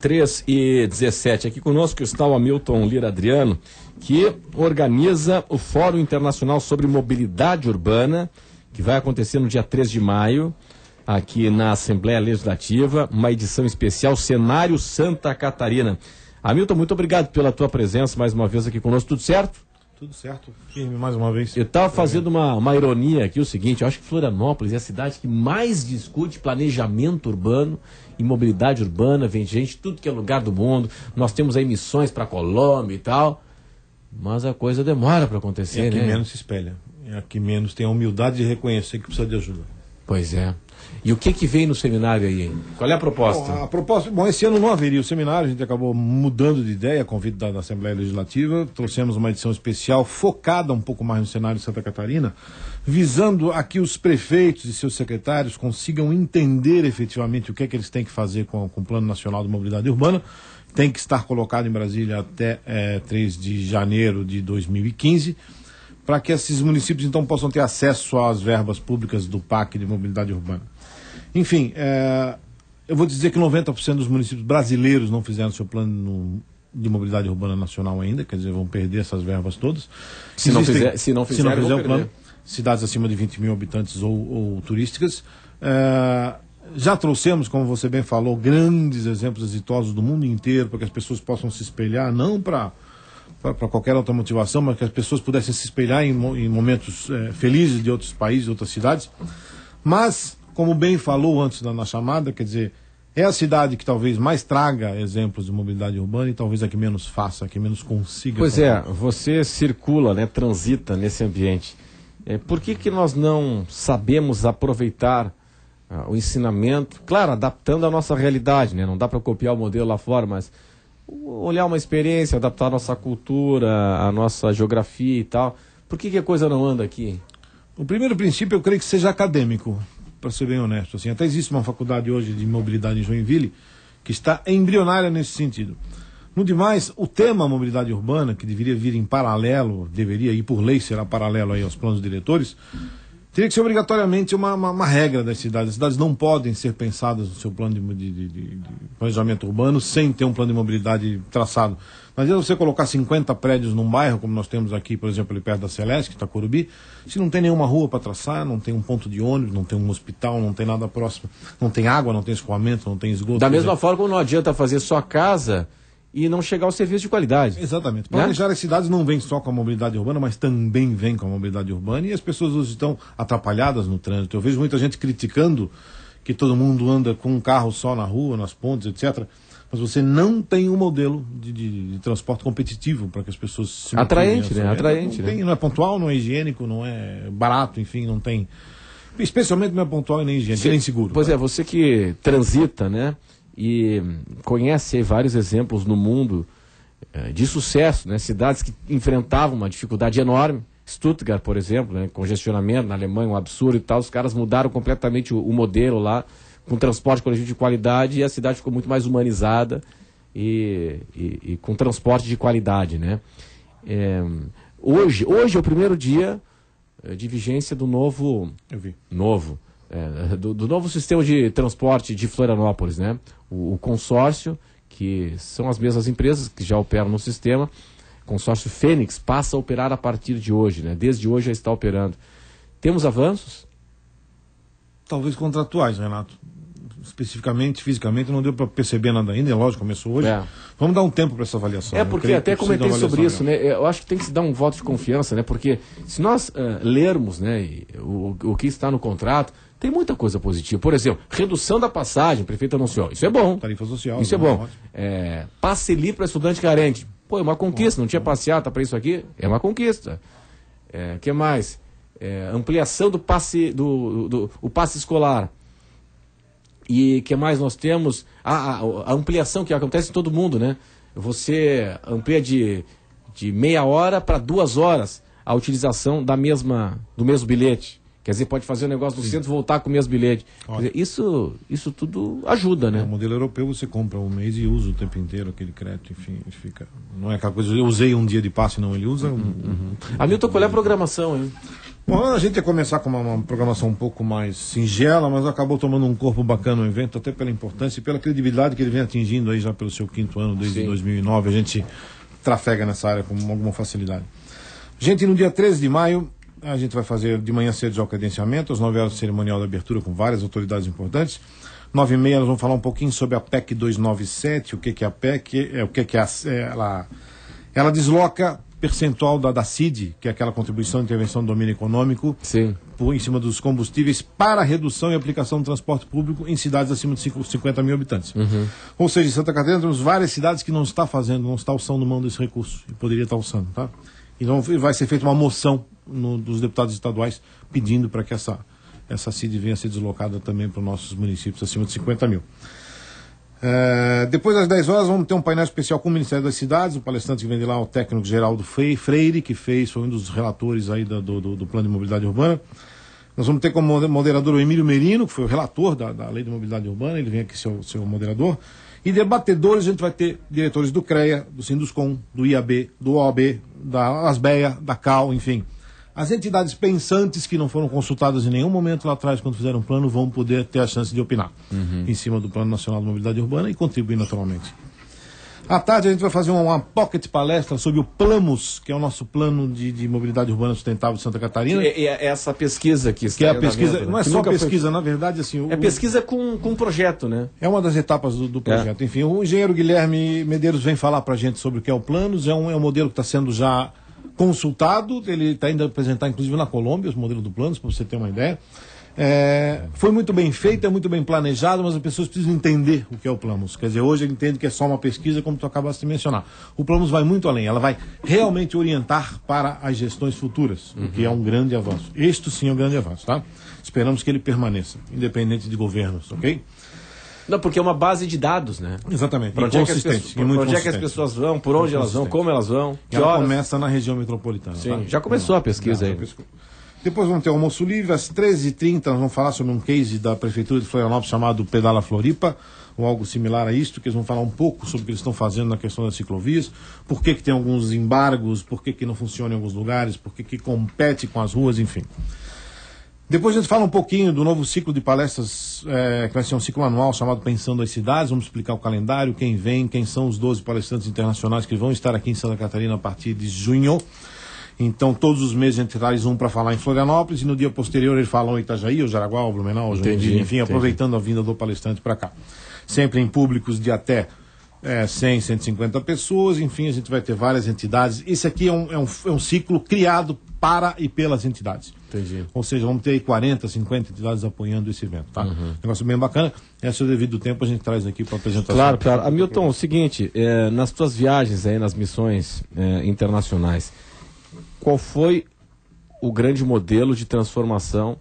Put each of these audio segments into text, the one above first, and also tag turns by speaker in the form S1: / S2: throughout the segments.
S1: 3 e 17. Aqui conosco está o Hamilton Lira Adriano, que organiza o Fórum Internacional sobre Mobilidade Urbana, que vai acontecer no dia 3 de maio, aqui na Assembleia Legislativa, uma edição especial Cenário Santa Catarina. Hamilton, muito obrigado pela tua presença mais uma vez aqui conosco. Tudo certo? Tudo certo, firme mais uma vez. Eu estava fazendo uma, uma ironia aqui, o seguinte, eu acho que Florianópolis é a cidade que mais discute planejamento urbano e mobilidade urbana, vem gente tudo que é lugar do mundo, nós temos aí missões para Colômbia e tal, mas a coisa demora para acontecer, é né? É que menos se espelha, é que menos tem a humildade de reconhecer que precisa de ajuda. Pois é. E o que que vem no seminário aí? Qual é a proposta? Bom,
S2: a proposta, bom, esse ano não haveria o seminário, a gente acabou mudando de ideia, a convite da, da Assembleia Legislativa, trouxemos uma edição especial focada um pouco mais no cenário de Santa Catarina, visando a que os prefeitos e seus secretários consigam entender efetivamente o que é que eles têm que fazer com, com o Plano Nacional de Mobilidade Urbana, tem que estar colocado em Brasília até é, eh, 3 de janeiro de 2015 para que esses municípios então possam ter acesso às verbas públicas do PAC de mobilidade urbana. Enfim, é, eu vou dizer que 90% dos municípios brasileiros não fizeram seu plano no, de mobilidade urbana nacional ainda, quer dizer, vão perder essas verbas todas.
S1: Se, Existem, não, fizer, se não fizer, se não fizer o plano, perder.
S2: cidades acima de 20 mil habitantes ou, ou turísticas. É, já trouxemos, como você bem falou, grandes exemplos exitosos do mundo inteiro para que as pessoas possam se espelhar, não para para qualquer outra motivação, mas que as pessoas pudessem se espelhar em, em momentos é, felizes de outros países, outras cidades. Mas, como bem falou antes na, na, chamada, quer dizer, é a cidade que talvez mais traga exemplos de mobilidade urbana e talvez a que menos faça, a que menos consiga. Pois é,
S1: você circula, né, transita nesse ambiente. É, por que, que nós não sabemos aproveitar ah, o ensinamento, claro, adaptando à nossa realidade, né? Não dá para copiar o modelo lá fora, mas olhar uma experiência, adaptar a nossa cultura, a nossa geografia e tal. Por que, que a coisa não anda aqui? O primeiro princípio eu creio que seja
S2: acadêmico, para ser bem honesto. Assim, até existe uma faculdade hoje de mobilidade em Joinville que está embrionária nesse sentido. No demais, o tema mobilidade urbana, que deveria vir em paralelo, deveria ir por lei, será paralelo aí aos planos diretores, Teria que ser obrigatoriamente uma, uma, uma, regra das cidades. As cidades não podem ser pensadas no seu plano de, de, de, de planejamento urbano sem ter um plano de mobilidade traçado. Mas você colocar 50 prédios num bairro, como nós temos aqui, por exemplo, ali perto da Celeste, que está Corubi, se não tem nenhuma rua para traçar, não tem um ponto de ônibus, não tem um hospital, não tem nada próximo, não tem água, não tem escoamento, não tem esgoto. Da mesma exemplo.
S1: forma, não adianta fazer só casa e não chegar ao serviço de qualidade. Exatamente. Né? Planejar
S2: né? as cidades não vem só com a mobilidade urbana, mas também vem com a mobilidade urbana e as pessoas hoje estão atrapalhadas no trânsito. Eu vejo muita gente criticando que todo mundo anda com um carro só na rua, nas pontes, etc. Mas você não tem um modelo de, de, de transporte competitivo para que as pessoas se Atraente, né? Atraente, não, né? tem, né? não é pontual, não é higiênico, não é barato, enfim, não tem. Especialmente não é
S1: pontual e nem higiênico, nem seguro. Pois né? é, você que transita, né? e conhece vários exemplos no mundo eh, de sucesso, né? cidades que enfrentavam uma dificuldade enorme, Stuttgart, por exemplo, né? congestionamento na Alemanha, um absurdo e tal, os caras mudaram completamente o, o modelo lá, com transporte coletivo de qualidade e a cidade ficou muito mais humanizada e, e, e com transporte de qualidade, né? É, hoje, hoje é o primeiro dia eh, de vigência do novo, novo é, do, do, novo sistema de transporte de Florianópolis, né? O, o, consórcio, que são as mesmas empresas que já operam no sistema, consórcio Fênix passa a operar a partir de hoje, né? Desde hoje já está operando. Temos avanços?
S2: Talvez contratuais, né, Renato. Especificamente, fisicamente, não deu para perceber nada ainda, é lógico, começou hoje. É. Vamos dar um tempo para essa avaliação. É, né? porque até comentei sobre isso,
S1: né? Eu acho que tem que se dar um voto de confiança, né? Porque se nós uh, lermos né, o, o que está no contrato, tem muita coisa positiva. Por exemplo, redução da passagem, prefeito anunciou. Isso é bom. Tarifa social. Isso é né? bom. É, passe livre para estudante carente. Pô, é uma conquista. Não tinha passeata tá para isso aqui? É uma conquista. O é, que mais? É, ampliação do passe, do, do, do, o passe escolar. E que mais nós temos? A, a, a ampliação que acontece em todo mundo, né? Você amplia de, de meia hora para duas horas a utilização da mesma, do mesmo bilhete. Quer dizer, pode fazer o um negócio do centro, voltar com meus bilhetes Dizer, isso, isso tudo ajuda, né? No é, modelo europeu você compra um mês e usa
S2: o tempo inteiro aquele crédito, enfim, fica. Não é aquela coisa, eu usei um dia de passe, não, ele usa. É uhum, uhum. A Milton, qual é a programação, hein? Bom, a gente ia começar com uma, uma, programação um pouco mais singela, mas acabou tomando um corpo bacana o evento, até pela importância e pela credibilidade que ele vem atingindo aí já pelo seu quinto ano, desde Sim. 2009. A gente trafega nessa área com alguma facilidade. Gente, no dia 13 de maio, a gente vai fazer de manhã cedo já o credenciamento, às 9 horas o cerimonial de abertura com várias autoridades importantes. 9 e meia nós vamos falar um pouquinho sobre a PEC 297, o que, que é a PEC, é, o que, que é a, é, ela, ela desloca percentual da, da CID, que é aquela contribuição de intervenção do domínio econômico, Sim. Por, em cima dos combustíveis, para redução e aplicação do transporte público em cidades acima de 50 mil habitantes. Uhum. Ou seja, em Santa Catarina temos várias cidades que não está fazendo, não está alçando mão desse recurso, e poderia estar alçando, tá? Então vai ser feita uma moção no, dos deputados estaduais pedindo para que essa, essa CID venha a ser deslocada também para os nossos municípios acima de 50 mil. É, depois das 10 horas vamos ter um painel especial com o Ministério das Cidades, o palestrante que vem de lá é o técnico Geraldo Freire, que fez, foi um dos relatores aí do, do, do, Plano de Mobilidade Urbana. Nós vamos ter como moderador o Emílio Merino, que foi o relator da, da Lei de Mobilidade Urbana, ele vem aqui ser o, ser o moderador. E debatedores, a gente vai ter diretores do CREA, do Sinduscom, do IAB, do OAB, da Asbeia, da Cal, enfim. As entidades pensantes que não foram consultadas em nenhum momento lá atrás, quando fizeram o plano, vão poder ter a chance de opinar uhum. em cima do Plano Nacional de Mobilidade Urbana e contribuir naturalmente. À tarde a gente vai fazer uma pocket palestra sobre o Plamos, que é o nosso plano de, de mobilidade urbana sustentável de Santa Catarina.
S1: É, é essa pesquisa que está que é a pesquisa, venda, né? não é só pesquisa, foi... na verdade assim. É o, é pesquisa com, com projeto, né?
S2: É uma das etapas do, do é. projeto. É. Enfim, o engenheiro Guilherme Medeiros vem falar para a gente sobre o que é o Planos. É um, é um modelo que está sendo já consultado. Ele está ainda apresentar, inclusive, na Colômbia, os modelos do Planos, para você ter uma ideia. É, foi muito bem feito, é muito bem planejado, mas as pessoas precisam entender o que é o Plamus. Quer dizer, hoje eu entendo que é só uma pesquisa, como tu acabaste de mencionar. O Plamus vai muito além, ela vai realmente orientar para as gestões futuras, uhum. o que é um grande avanço. Este sim é um grande avanço, tá? Esperamos que ele permaneça,
S1: independente de governos, ok? Não, porque é uma base de dados, né? Exatamente. Para onde, é pessoas, por, onde é que as é pessoas vão, por onde elas vão, como elas vão. que começa na região metropolitana. Sim, tá? já começou Não, a pesquisa já, aí. Já
S2: depois vamos ter almoço livre, às 13h30 nós vamos falar sobre um case da Prefeitura de Florianópolis chamado Pedala Floripa, ou algo similar a isto, que eles vão falar um pouco sobre o que eles estão fazendo na questão das ciclovias, por que, que tem alguns embargos, por que, que não funciona em alguns lugares, por que, que compete com as ruas, enfim. Depois a gente fala um pouquinho do novo ciclo de palestras, é, que vai ser um ciclo anual chamado Pensando as Cidades. Vamos explicar o calendário, quem vem, quem são os 12 palestrantes internacionais que vão estar aqui em Santa Catarina a partir de junho. Então, todos os meses a gente traz um para falar em Florianópolis e no dia posterior ele fala em Itajaí, o Jaraguá, ou Blumenau, o Joinville, enfim, entendi. aproveitando a vinda do palestrante para cá. Sempre em públicos de até é, 100, 150 pessoas, enfim, a gente vai ter várias entidades. Esse aqui é um, é um, é um ciclo criado para e pelas entidades. Entendi. Ou seja, vamos ter aí 40, 50 entidades apoiando esse evento, tá? Uhum. Negócio bem bacana. Esse é o devido tempo a gente traz aqui para apresentar. Claro,
S1: claro. Hamilton, o seguinte, é, nas tuas viagens aí, nas missões é, internacionais, qual foi o grande modelo de transformação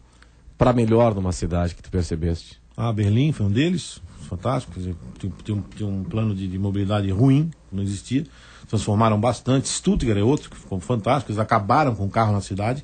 S1: para melhor numa cidade que tu percebeste?
S2: Ah, Berlim foi um deles, fantástico. Tinha, tem, um plano de, de, mobilidade ruim, não existia. Transformaram bastante. Stuttgart é outro, que ficou fantástico. Eles acabaram com o carro na cidade.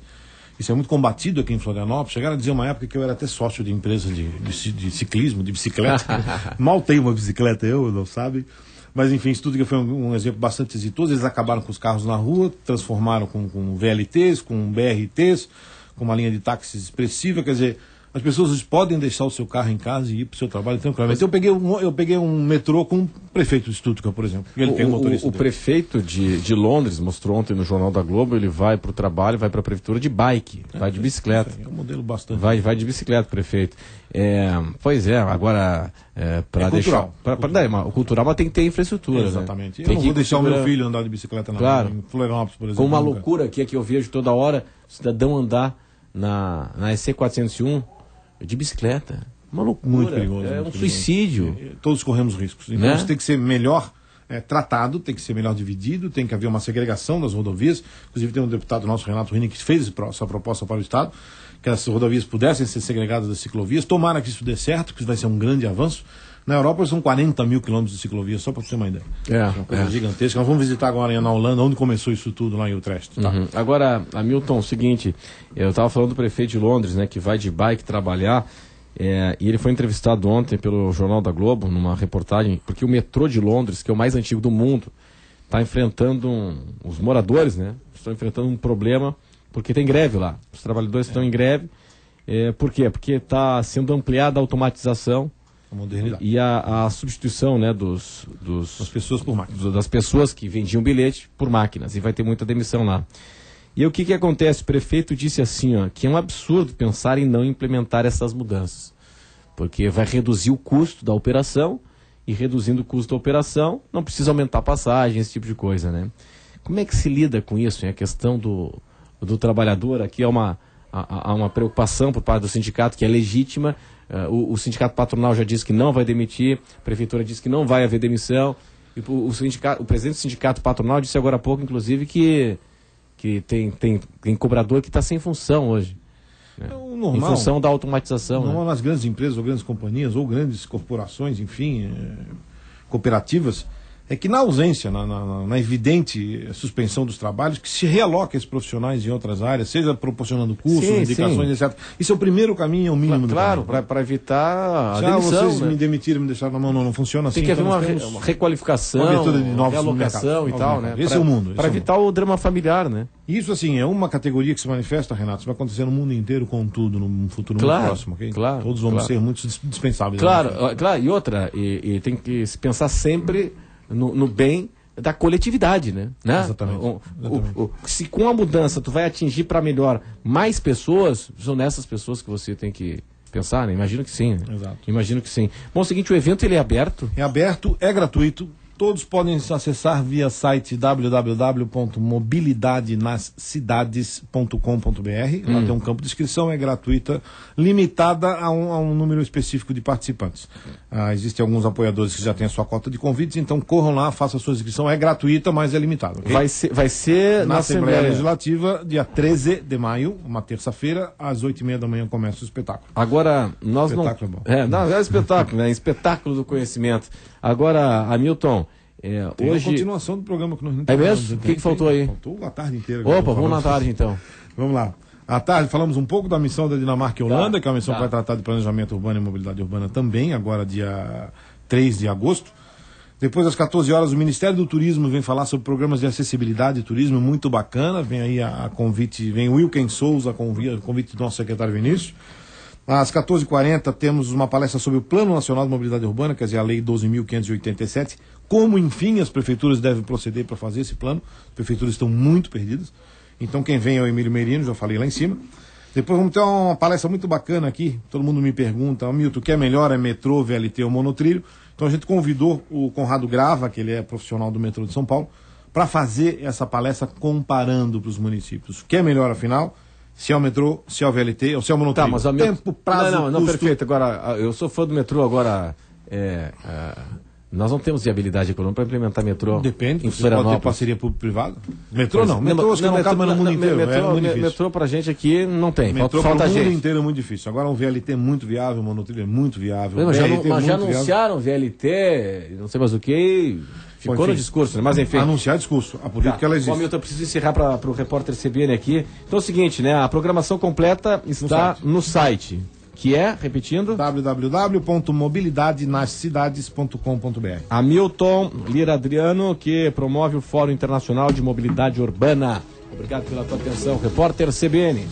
S2: Isso é muito combatido aqui em Florianópolis. Chegaram a dizer uma época que eu era até sócio de empresa de, de, de ciclismo, de bicicleta. Mal tenho uma bicicleta eu, não sabe. Mas enfim, que foi um, um, exemplo bastante exitoso. Eles acabaram com os carros na rua, transformaram com, com VLTs, com BRTs, com uma linha de táxis expressiva. Quer dizer, as pessoas podem deixar o seu carro em casa e ir para o seu trabalho tranquilamente. eu peguei, um, eu peguei um metrô com um prefeito de Stuttgart, por exemplo. Ele o, tem um motorista. O, o
S1: prefeito de, de Londres mostrou ontem no Jornal da Globo, ele vai para o trabalho, vai para a prefeitura de bike, é, vai de bicicleta. É um
S2: modelo bastante. Vai, vai
S1: de bicicleta, prefeito. É, pois é, agora é, para é deixar. Pra, cultural. Pra, é, o cultural mas tem que ter infraestrutura. Né? Exatamente. Né? Eu tem não que vou deixar cultura... o meu filho
S2: andar de bicicleta na claro. em
S1: Florianópolis, por exemplo. Com uma nunca. loucura aqui é que eu vejo toda hora, o cidadão andar na, na EC401 é de bicicleta. Uma loucura. Muito perigoso. É um suicídio. Todos corremos riscos. Então né? você tem que ser melhor
S2: é, tratado, tem que ser melhor dividido, tem que haver uma segregação das rodovias. Inclusive, tem um deputado nosso, Renato Rini, que fez essa proposta para o Estado, que as rodovias pudessem ser segregadas das ciclovias. Tomara que isso dê certo, que isso vai ser um grande avanço. Na Europa são 40 mil quilômetros de ciclovia, só para você ter uma ideia. É, é uma coisa é. gigantesca.
S1: Nós vamos visitar agora na Holanda, onde começou isso tudo, lá em Utrecht. Tá? Uhum. Agora, Hamilton, seguinte, eu estava falando do prefeito de Londres, né, que vai de bike trabalhar. É, e ele foi entrevistado ontem pelo Jornal da Globo, numa reportagem, porque o metrô de Londres, que é o mais antigo do mundo, está enfrentando um, os moradores, né? Estão enfrentando um problema porque tem greve lá. Os trabalhadores é. estão em greve. É, por quê? Porque está sendo ampliada a automatização a e a, a, substituição né, dos, dos, das pessoas por máquinas. Das pessoas que vendiam bilhete por máquinas. E vai ter muita demissão lá. E o que, que acontece? O prefeito disse assim, ó, que é um absurdo pensar em não implementar essas mudanças, porque vai reduzir o custo da operação e reduzindo o custo da operação, não precisa aumentar a passagem, esse tipo de coisa, né? Como é que se lida com isso? a questão do, do trabalhador aqui é uma há uma preocupação por parte do sindicato que é legítima. Uh, o, o, sindicato patronal já disse que não vai demitir, a prefeitura disse que não vai haver demissão. E o, o, o presidente do sindicato patronal disse agora há pouco, inclusive, que que tem, tem, tem cobrador que está sem função hoje. Né? É o normal, em função da automatização. Normal né? nas
S2: grandes empresas ou grandes companhias ou grandes corporações, enfim, é, cooperativas, é que na ausência, na, na, na, evidente suspensão dos trabalhos, que se realoca esses profissionais em outras áreas, seja proporcionando cursos, indicações, etc. Isso é o primeiro caminho, é o mínimo Claro, para
S1: evitar a Já demissão, vocês né? me
S2: demitiram, me deixaram na mão, não, não funciona Tem assim. Tem que haver então uma,
S1: re, requalificação, uma realocação e tal, né? É esse pra, é o mundo. Para é evitar mundo. o drama familiar, né? Isso, assim,
S2: é uma categoria que se manifesta, Renato, isso vai acontecer no mundo inteiro, contudo, num futuro claro, muito próximo, ok? Claro, Todos vão claro. ser muito dispensáveis. Claro,
S1: né? ah, claro, e outra, e, e tem que se pensar sempre no, no bem da coletividade, né? né? Exatamente. O, O, o, se com a mudança tu vai atingir para melhor mais pessoas, são nessas pessoas que você tem que pensar, né? Imagino que sim. Né? Exato. Imagino que sim. Bom, é o seguinte, o evento ele é aberto? É aberto, é gratuito.
S2: Todos podem acessar via site www.mobilidadenascidades.com.br. Lá hum. tem um campo de inscrição, é gratuita, limitada a um, a um número específico de participantes. É. Ah, existem alguns apoiadores que já têm a sua cota de convites, então corram lá, façam a sua inscrição. É gratuita, mas é limitada. Okay? Vai
S1: ser, vai ser na, na Assembleia. Assembleia
S2: Legislativa, dia 13 de maio, uma terça-feira, às 8h30 da manhã começa o espetáculo.
S1: Agora, nós espetáculo não. É, bom. é, não, é espetáculo, né? Espetáculo do conhecimento. Agora, Hamilton, é, Tem hoje... a continuação
S2: do programa que nós não É mesmo? O né? que, que, faltou aí? Faltou a tarde inteira. Opa, vamos na tarde então. Vamos lá. À tarde falamos um pouco da missão da Dinamarca e tá, Holanda, tá, que é uma missão tá. que vai tratar de planejamento urbano e mobilidade urbana também, agora dia 3 de agosto. Depois das 14 horas, o Ministério do Turismo vem falar sobre programas de acessibilidade e turismo, muito bacana. Vem aí a, a convite, vem o Wilken Souza, convite, convite do nosso secretário Vinícius. Às 14h40 temos uma palestra sobre o Plano Nacional de Mobilidade Urbana, quer dizer, a Lei 12.587 como, enfim, as prefeituras devem proceder para fazer esse plano? As prefeituras estão muito perdidas. Então, quem vem é o Emílio Merino, já falei lá em cima. Depois vamos ter uma palestra muito bacana aqui. Todo mundo me pergunta, Milton, o que é melhor, é metrô, VLT ou monotrilho? Então a gente convidou o Conrado Grava, que ele é profissional do metrô de São Paulo, para fazer essa palestra comparando para os municípios. O que é melhor, afinal? Se é o metrô, se é o VLT ou se é o tá, monotrilho. Tá, mas Tempo, prazo, Não, não, não, custo... perfeito.
S1: Agora, eu sou fã do metrô agora... É, é nós não temos viabilidade econômica para implementar metrô Depende, em você pode ter parceria público-privado? Metrô não, metrô é não, não, não metrô, no mundo inteiro, metrô, é, é difícil metrô para a gente aqui não tem, metrô falta, falta gente. mundo
S2: inteiro é muito difícil. Agora um VLT é muito viável, uma monotrilha muito viável. já, mas já anunciaram
S1: VLT, não sei mais o que, ficou no discurso, né? mas enfim. Anunciar discurso, a política tá. ela existe. Bom, Milton, eu preciso encerrar para o repórter CBN aqui. Então é o seguinte, né? a programação completa está no site. No site que é, repetindo, www.mobilidadenascidades.com.br. Hamilton Lira Adriano, que promove o Fórum Internacional de Mobilidade Urbana. Obrigado pela tua atenção, repórter CBN.